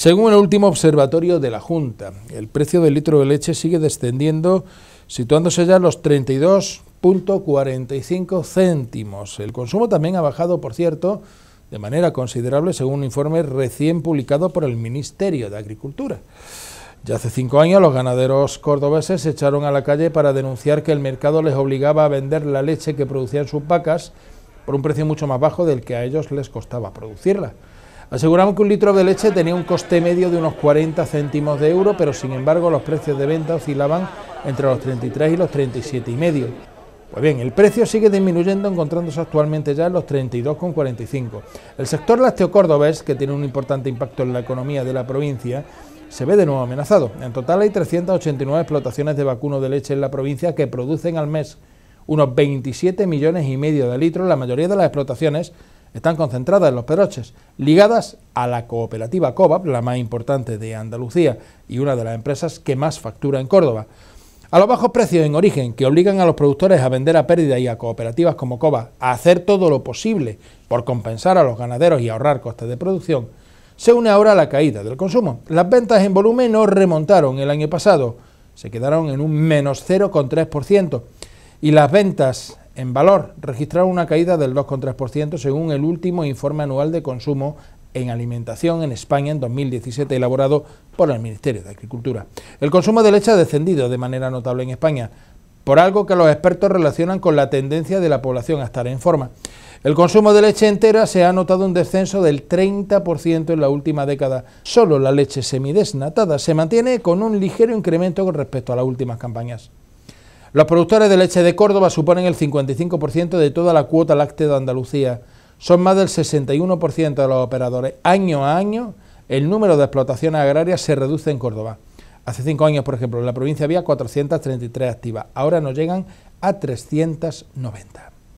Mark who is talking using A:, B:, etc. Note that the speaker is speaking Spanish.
A: Según el último observatorio de la Junta, el precio del litro de leche sigue descendiendo, situándose ya en los 32.45 céntimos. El consumo también ha bajado, por cierto, de manera considerable, según un informe recién publicado por el Ministerio de Agricultura. Ya hace cinco años los ganaderos cordobeses se echaron a la calle para denunciar que el mercado les obligaba a vender la leche que producían sus vacas por un precio mucho más bajo del que a ellos les costaba producirla. Aseguramos que un litro de leche tenía un coste medio de unos 40 céntimos de euro, pero sin embargo los precios de venta oscilaban entre los 33 y los 37 y medio. Pues bien, el precio sigue disminuyendo, encontrándose actualmente ya en los 32,45. El sector lácteo cordobés, que tiene un importante impacto en la economía de la provincia, se ve de nuevo amenazado. En total hay 389 explotaciones de vacuno de leche en la provincia que producen al mes unos 27 millones y medio de litros. La mayoría de las explotaciones están concentradas en los Peroches, ligadas a la cooperativa COVAP, la más importante de Andalucía y una de las empresas que más factura en Córdoba. A los bajos precios en origen, que obligan a los productores a vender a pérdida y a cooperativas como COVAP a hacer todo lo posible por compensar a los ganaderos y ahorrar costes de producción, se une ahora la caída del consumo. Las ventas en volumen no remontaron el año pasado, se quedaron en un menos 0,3% y las ventas en valor, registraron una caída del 2,3% según el último informe anual de consumo en alimentación en España en 2017 elaborado por el Ministerio de Agricultura. El consumo de leche ha descendido de manera notable en España, por algo que los expertos relacionan con la tendencia de la población a estar en forma. El consumo de leche entera se ha notado un descenso del 30% en la última década. Solo la leche semidesnatada se mantiene con un ligero incremento con respecto a las últimas campañas. Los productores de leche de Córdoba suponen el 55% de toda la cuota láctea de Andalucía. Son más del 61% de los operadores. Año a año, el número de explotaciones agrarias se reduce en Córdoba. Hace cinco años, por ejemplo, en la provincia había 433 activas. Ahora nos llegan a 390.